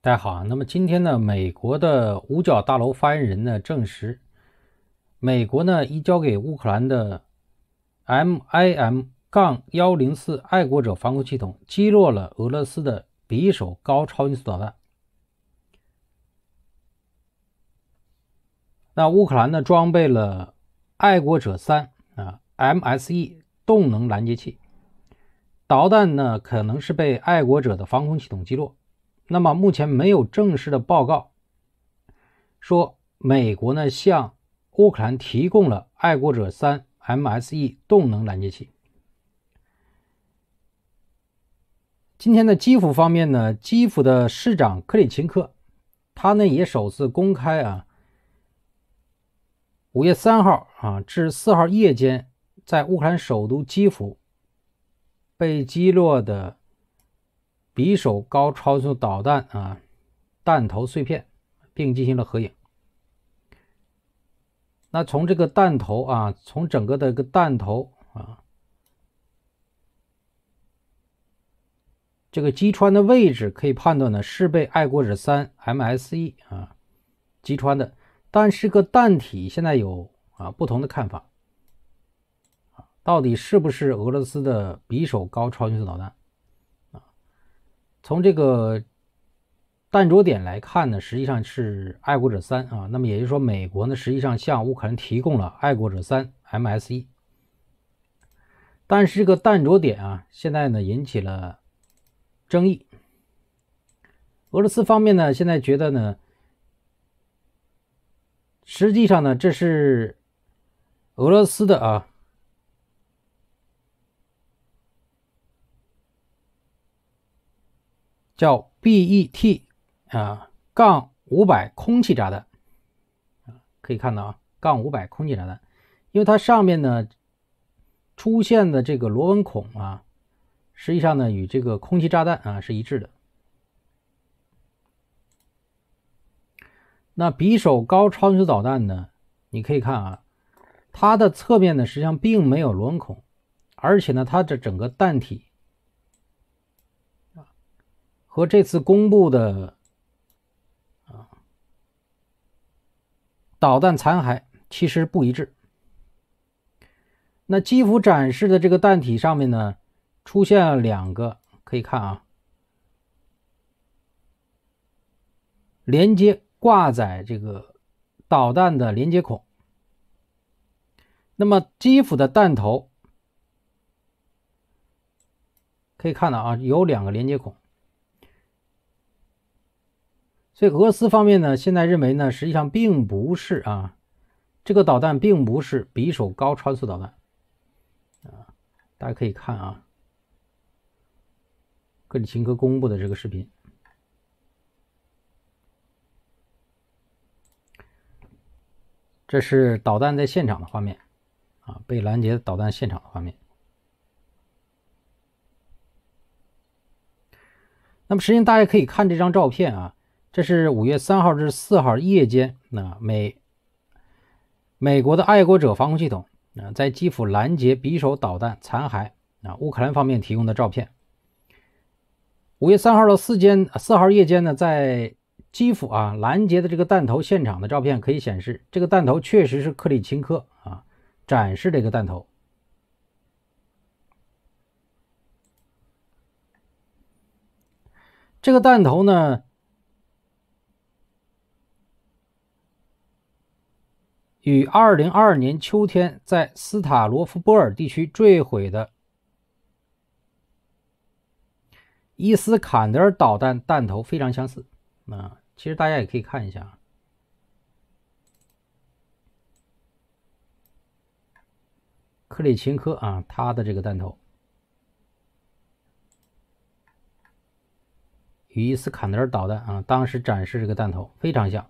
大家好啊，那么今天呢，美国的五角大楼发言人呢证实，美国呢移交给乌克兰的 MIM 杠幺零四爱国者防空系统击落了俄罗斯的匕首高超音速导弹。那乌克兰呢装备了爱国者三啊 MSE 动能拦截器导弹呢，可能是被爱国者的防空系统击落。那么目前没有正式的报告说美国呢向乌克兰提供了爱国者三 MSE 动能拦截器。今天的基辅方面呢，基辅的市长克里琴科，他呢也首次公开啊，五月三号啊至四号夜间，在乌克兰首都基辅被击落的。匕首高超音速导弹啊，弹头碎片，并进行了合影。那从这个弹头啊，从整个一个弹头啊，这个击穿的位置可以判断呢，是被爱国者三 MSE 啊击穿的。但是个弹体现在有啊不同的看法到底是不是俄罗斯的匕首高超音速导弹？从这个弹着点来看呢，实际上是爱国者三啊，那么也就是说，美国呢实际上向乌克兰提供了爱国者三 MSE，但是这个弹着点啊，现在呢引起了争议。俄罗斯方面呢，现在觉得呢，实际上呢，这是俄罗斯的啊。叫 B E T 啊，杠五百空气炸弹可以看到啊，杠五百空气炸弹，因为它上面呢出现的这个螺纹孔啊，实际上呢与这个空气炸弹啊是一致的。那匕首高超音速导弹呢，你可以看啊，它的侧面呢实际上并没有螺纹孔，而且呢它的整个弹体。和这次公布的啊导弹残骸其实不一致。那基辅展示的这个弹体上面呢，出现了两个，可以看啊，连接挂载这个导弹的连接孔。那么基辅的弹头可以看到啊，有两个连接孔。所以俄罗斯方面呢，现在认为呢，实际上并不是啊，这个导弹并不是匕首高超速导弹，啊，大家可以看啊，格里琴科公布的这个视频，这是导弹在现场的画面，啊，被拦截导弹现场的画面。那么，实际上大家可以看这张照片啊。这是五月三号至四号夜间，那美美国的爱国者防空系统啊，在基辅拦截匕首导弹残骸啊，乌克兰方面提供的照片。五月三号到四间四号夜间呢，在基辅啊拦截的这个弹头现场的照片，可以显示这个弹头确实是克里钦科啊展示这个弹头，这个弹头呢。与二零二二年秋天在斯塔罗夫波尔地区坠毁的伊斯坎德尔导弹弹头非常相似啊！其实大家也可以看一下克里琴科啊，他的这个弹头与伊斯坎德尔导弹啊，当时展示这个弹头非常像。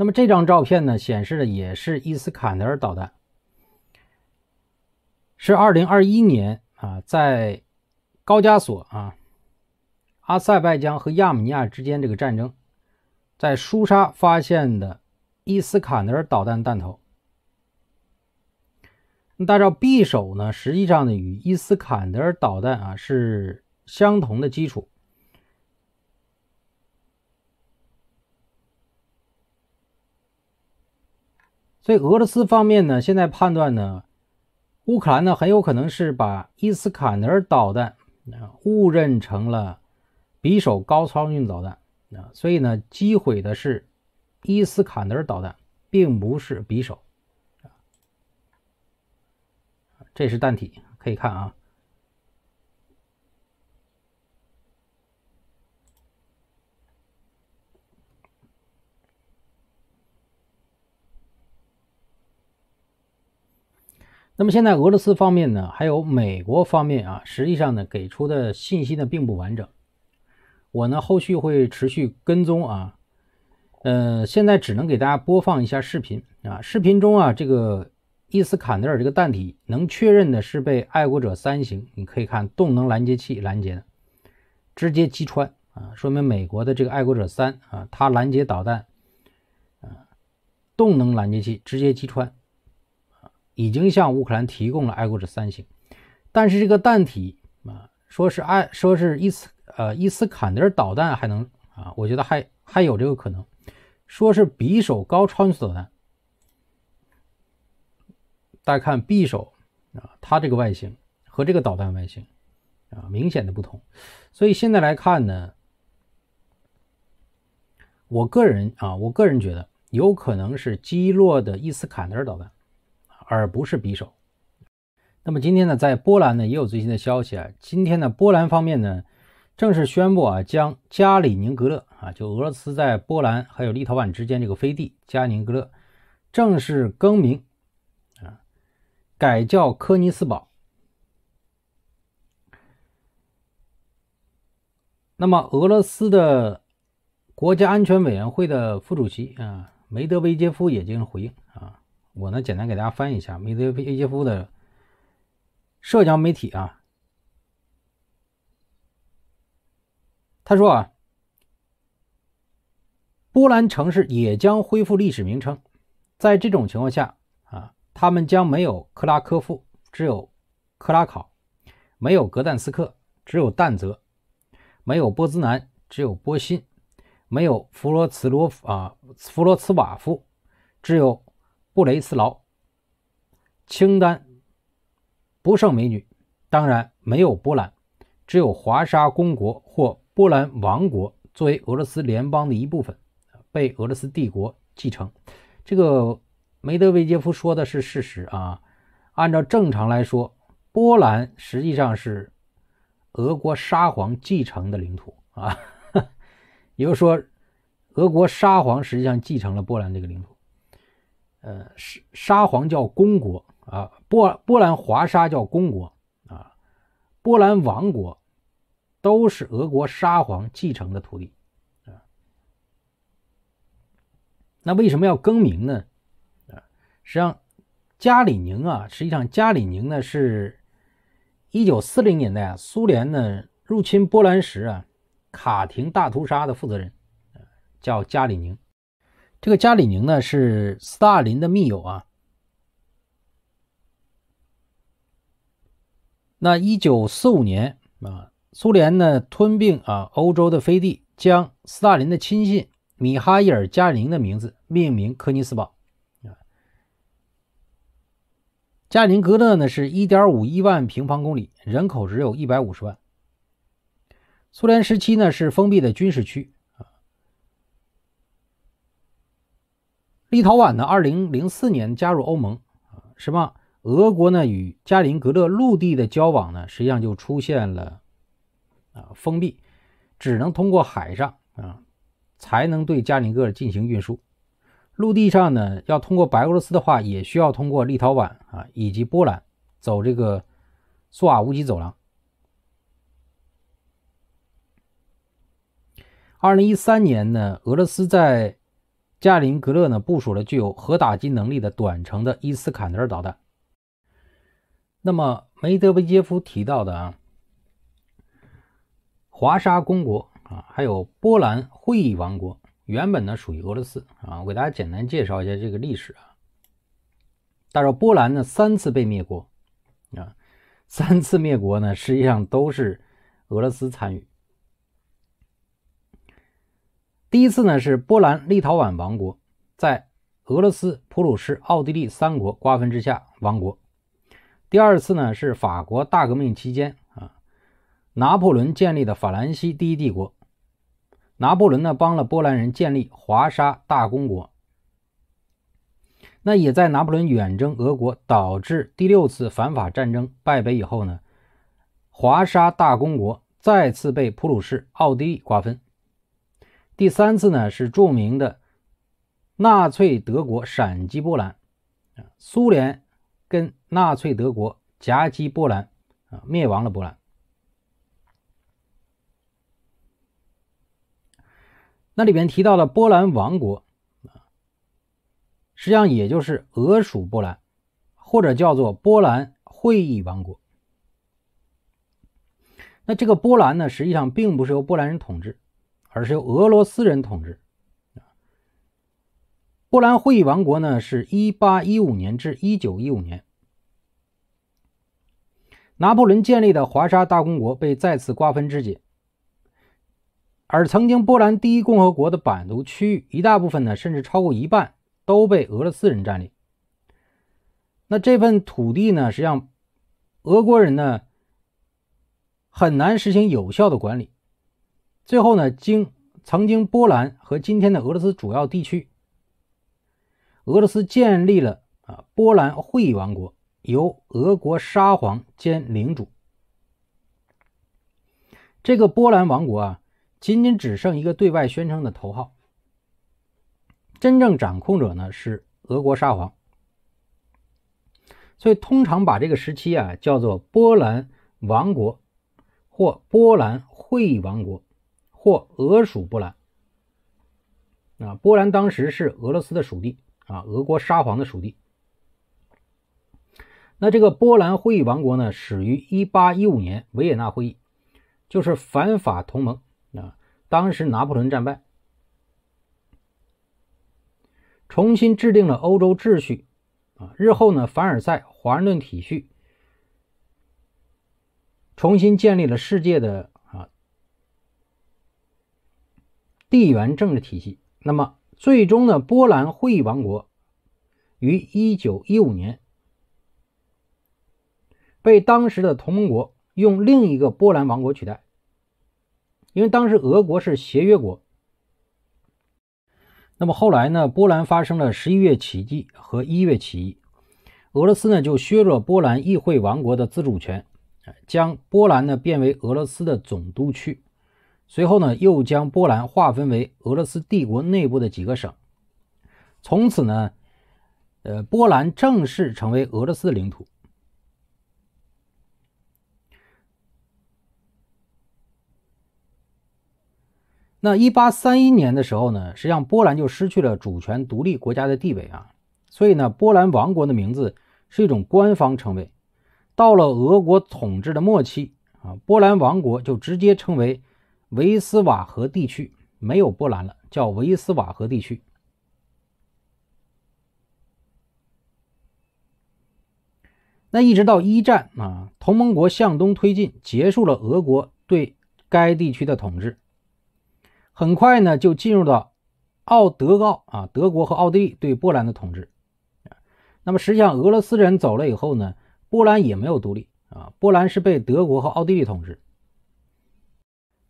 那么这张照片呢，显示的也是伊斯坎德尔导弹，是二零二一年啊，在高加索啊，阿塞拜疆和亚美尼亚之间这个战争，在舒沙发现的伊斯坎德尔导弹弹头。那大招匕首呢，实际上呢，与伊斯坎德尔导弹啊是相同的基础。所以俄罗斯方面呢，现在判断呢，乌克兰呢很有可能是把伊斯坎德尔导弹误认成了匕首高超音导弹啊，所以呢击毁的是伊斯坎德尔导弹，并不是匕首。这是弹体，可以看啊。那么现在俄罗斯方面呢，还有美国方面啊，实际上呢给出的信息呢并不完整。我呢后续会持续跟踪啊，呃，现在只能给大家播放一下视频啊。视频中啊，这个伊斯坎德尔这个弹体能确认的是被爱国者三型，你可以看动能拦截器拦截的，直接击穿啊，说明美国的这个爱国者三啊，它拦截导弹，啊，动能拦截器直接击穿。已经向乌克兰提供了爱国者三型，但是这个弹体啊，说是爱说是伊斯呃伊斯坎德尔导弹还能啊，我觉得还还有这个可能，说是匕首高超音速导弹。大家看匕首啊，它这个外形和这个导弹外形啊明显的不同，所以现在来看呢，我个人啊我个人觉得有可能是击落的伊斯坎德尔导弹。而不是匕首。那么今天呢，在波兰呢也有最新的消息啊。今天呢，波兰方面呢正式宣布啊，将加里宁格勒啊，就俄罗斯在波兰还有立陶宛之间这个飞地加宁格勒正式更名啊，改叫科尼斯堡。那么俄罗斯的国家安全委员会的副主席啊，梅德韦杰夫也进行回应啊。我呢，简单给大家翻译一下梅德韦杰夫的社交媒体啊。他说啊，波兰城市也将恢复历史名称。在这种情况下啊，他们将没有克拉科夫，只有克拉考；没有格但斯克，只有但泽；没有波兹南，只有波辛；没有弗罗茨罗夫啊，弗罗茨瓦夫，只有。布雷斯劳清单不胜美女，当然没有波兰，只有华沙公国或波兰王国作为俄罗斯联邦的一部分被俄罗斯帝国继承。这个梅德韦杰夫说的是事实啊！按照正常来说，波兰实际上是俄国沙皇继承的领土啊，也就是说，俄国沙皇实际上继承了波兰这个领土。呃，沙沙皇叫公国啊，波波兰华沙叫公国啊，波兰王国都是俄国沙皇继承的土地啊。那为什么要更名呢？啊，实际上加里宁啊，实际上加里宁呢是1940年代啊，苏联呢入侵波兰时啊，卡廷大屠杀的负责人，叫加里宁。这个加里宁呢是斯大林的密友啊。那一九四五年啊，苏联呢吞并啊欧洲的飞地，将斯大林的亲信米哈伊尔·加里宁的名字命名科尼斯堡。加里宁格勒呢是一点五一万平方公里，人口只有一百五十万。苏联时期呢是封闭的军事区。立陶宛呢，二零零四年加入欧盟啊，什么？俄国呢与加林格勒陆地的交往呢，实际上就出现了啊封闭，只能通过海上啊才能对加林格勒进行运输。陆地上呢，要通过白俄罗斯的话，也需要通过立陶宛啊以及波兰走这个苏瓦乌基走廊。二零一三年呢，俄罗斯在加里宁格勒呢部署了具有核打击能力的短程的伊斯坎德尔导弹。那么梅德韦杰夫提到的啊，华沙公国啊，还有波兰会议王国，原本呢属于俄罗斯啊。我给大家简单介绍一下这个历史啊。他说波兰呢三次被灭国啊，三次灭国呢实际上都是俄罗斯参与。第一次呢是波兰立陶宛王国在俄罗斯、普鲁士、奥地利三国瓜分之下亡国。第二次呢是法国大革命期间啊，拿破仑建立的法兰西第一帝国。拿破仑呢帮了波兰人建立华沙大公国。那也在拿破仑远征俄国导致第六次反法战争败北以后呢，华沙大公国再次被普鲁士、奥地利瓜分。第三次呢是著名的纳粹德国闪击波兰，啊，苏联跟纳粹德国夹击波兰，啊，灭亡了波兰。那里面提到了波兰王国，实际上也就是俄属波兰，或者叫做波兰会议王国。那这个波兰呢，实际上并不是由波兰人统治。而是由俄罗斯人统治。波兰会议王国呢，是一八一五年至一九一五年。拿破仑建立的华沙大公国被再次瓜分肢解，而曾经波兰第一共和国的版图区域一大部分呢，甚至超过一半都被俄罗斯人占领。那这份土地呢，实际上，俄国人呢，很难实行有效的管理。最后呢，经曾经波兰和今天的俄罗斯主要地区，俄罗斯建立了啊波兰会议王国，由俄国沙皇兼领主。这个波兰王国啊，仅仅只剩一个对外宣称的头号，真正掌控者呢是俄国沙皇。所以通常把这个时期啊叫做波兰王国或波兰会议王国。或俄属波兰。啊，波兰当时是俄罗斯的属地，啊，俄国沙皇的属地。那这个波兰会议王国呢，始于一八一五年维也纳会议，就是反法同盟。啊，当时拿破仑战败，重新制定了欧洲秩序。啊，日后呢，凡尔赛华盛顿体系重新建立了世界的。地缘政治体系，那么最终呢，波兰会议王国于一九一五年被当时的同盟国用另一个波兰王国取代。因为当时俄国是协约国。那么后来呢，波兰发生了十一月起义和一月起义，俄罗斯呢就削弱波兰议会王国的自主权，将波兰呢变为俄罗斯的总督区。随后呢，又将波兰划分为俄罗斯帝国内部的几个省。从此呢，呃，波兰正式成为俄罗斯领土。那一八三一年的时候呢，实际上波兰就失去了主权独立国家的地位啊。所以呢，波兰王国的名字是一种官方称谓。到了俄国统治的末期啊，波兰王国就直接称为。维斯瓦河地区没有波兰了，叫维斯瓦河地区。那一直到一战啊，同盟国向东推进，结束了俄国对该地区的统治。很快呢，就进入到奥德奥啊，德国和奥地利对波兰的统治。那么实际上，俄罗斯人走了以后呢，波兰也没有独立啊，波兰是被德国和奥地利统治。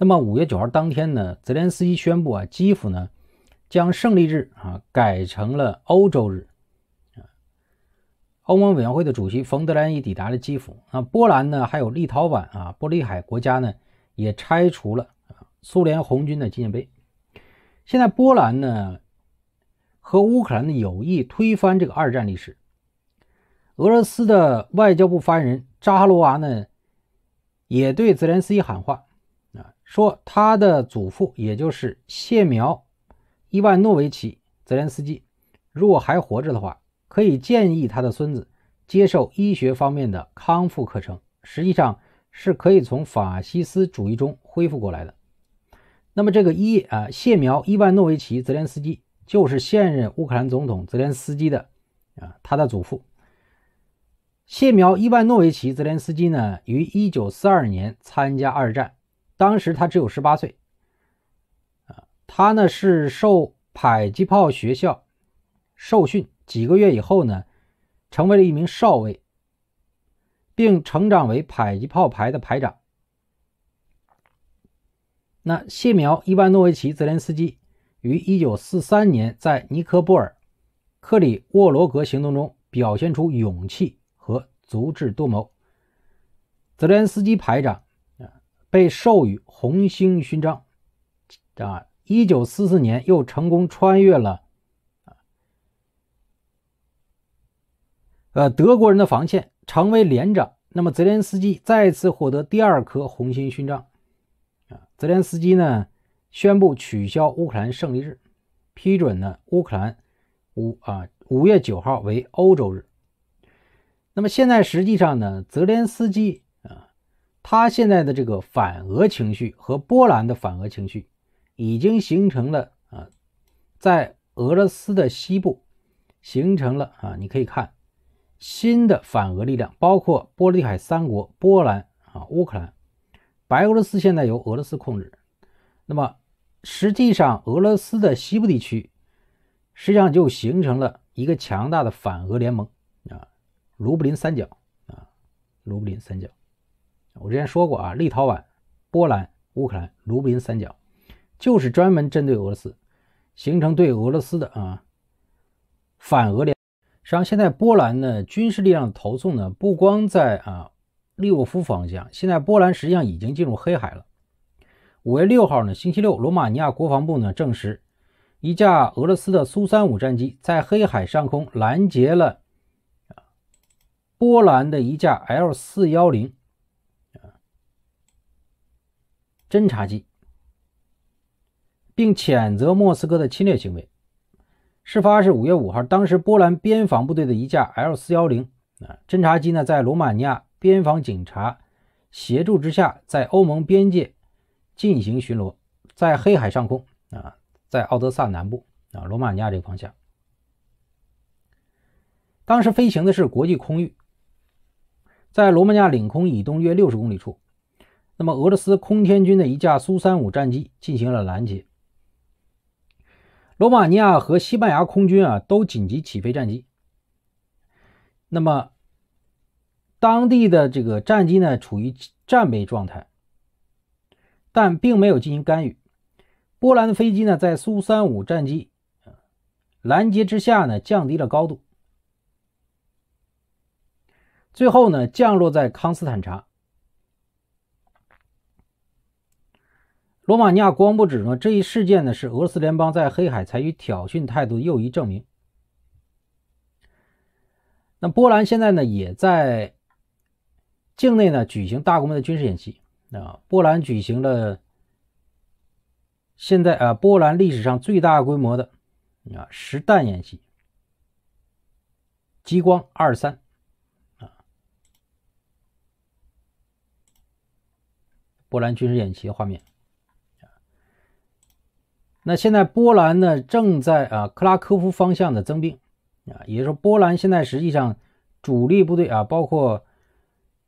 那么五月九号当天呢，泽连斯基宣布啊，基辅呢将胜利日啊改成了欧洲日。欧盟委员会的主席冯德莱恩已抵达了基辅。那波兰呢，还有立陶宛啊，波利海国家呢也拆除了苏联红军的纪念碑。现在波兰呢和乌克兰呢有意推翻这个二战历史。俄罗斯的外交部发言人扎哈罗娃呢也对泽连斯基喊话。说他的祖父，也就是谢苗·伊万诺维奇·泽连斯基，如果还活着的话，可以建议他的孙子接受医学方面的康复课程。实际上是可以从法西斯主义中恢复过来的。那么，这个伊啊，谢苗·伊万诺维奇·泽连斯基就是现任乌克兰总统泽连斯基的啊，他的祖父。谢苗·伊万诺维奇·泽连斯基呢，于一九四二年参加二战。当时他只有十八岁，啊，他呢是受迫击炮学校受训，几个月以后呢，成为了一名少尉，并成长为迫击炮排的排长。那谢苗伊万诺维奇泽连斯基于一九四三年在尼科波尔克里沃罗格行动中表现出勇气和足智多谋，泽连斯基排长。被授予红星勋章，啊，一九四四年又成功穿越了，啊，呃，德国人的防线，成为连长。那么泽连斯基再次获得第二颗红星勋章，啊，泽连斯基呢宣布取消乌克兰胜利日，批准呢乌克兰五啊五月九号为欧洲日。那么现在实际上呢，泽连斯基。他现在的这个反俄情绪和波兰的反俄情绪，已经形成了啊，在俄罗斯的西部形成了啊，你可以看新的反俄力量，包括波罗的海三国、波兰啊、乌克兰、白俄罗斯，现在由俄罗斯控制。那么实际上，俄罗斯的西部地区实际上就形成了一个强大的反俄联盟啊，卢布林三角啊，卢布林三角。我之前说过啊，立陶宛、波兰、乌克兰、卢布林三角，就是专门针对俄罗斯，形成对俄罗斯的啊反俄联。实际上，现在波兰呢军事力量的投送呢，不光在啊利沃夫方向，现在波兰实际上已经进入黑海了。五月六号呢，星期六，罗马尼亚国防部呢证实，一架俄罗斯的苏三五战机在黑海上空拦截了波兰的一架 L 四幺零。侦察机，并谴责莫斯科的侵略行为。事发是五月五号，当时波兰边防部队的一架 L 四幺零啊侦察机呢，在罗马尼亚边防警察协助之下，在欧盟边界进行巡逻，在黑海上空啊，在奥德萨南部啊，罗马尼亚这个方向。当时飞行的是国际空域，在罗马尼亚领空以东约六十公里处。那么，俄罗斯空天军的一架苏 -35 战机进行了拦截。罗马尼亚和西班牙空军啊都紧急起飞战机。那么，当地的这个战机呢处于战备状态，但并没有进行干预。波兰的飞机呢在苏 -35 战机拦截之下呢降低了高度，最后呢降落在康斯坦察。罗马尼亚光播指呢，这一事件呢是俄罗斯联邦在黑海采取挑衅态度的又一证明。那波兰现在呢也在境内呢举行大规模的军事演习啊，波兰举行了现在啊波兰历史上最大规模的啊实弹演习，激光二三啊，波兰军事演习画面。那现在波兰呢正在啊克拉科夫方向的增兵，啊，也就是说波兰现在实际上主力部队啊，包括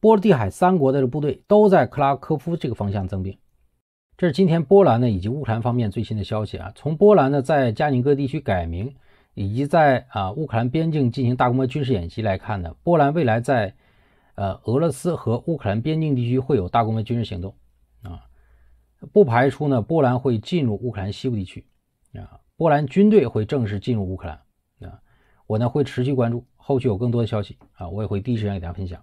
波罗的海三国的这部队都在克拉科夫这个方向增兵。这是今天波兰呢以及乌克兰方面最新的消息啊。从波兰呢在加宁格地区改名，以及在啊乌克兰边境进行大规模军事演习来看呢，波兰未来在呃俄罗斯和乌克兰边境地区会有大规模军事行动。不排除呢，波兰会进入乌克兰西部地区，啊，波兰军队会正式进入乌克兰，啊，我呢会持续关注，后续有更多的消息啊，我也会第一时间给大家分享。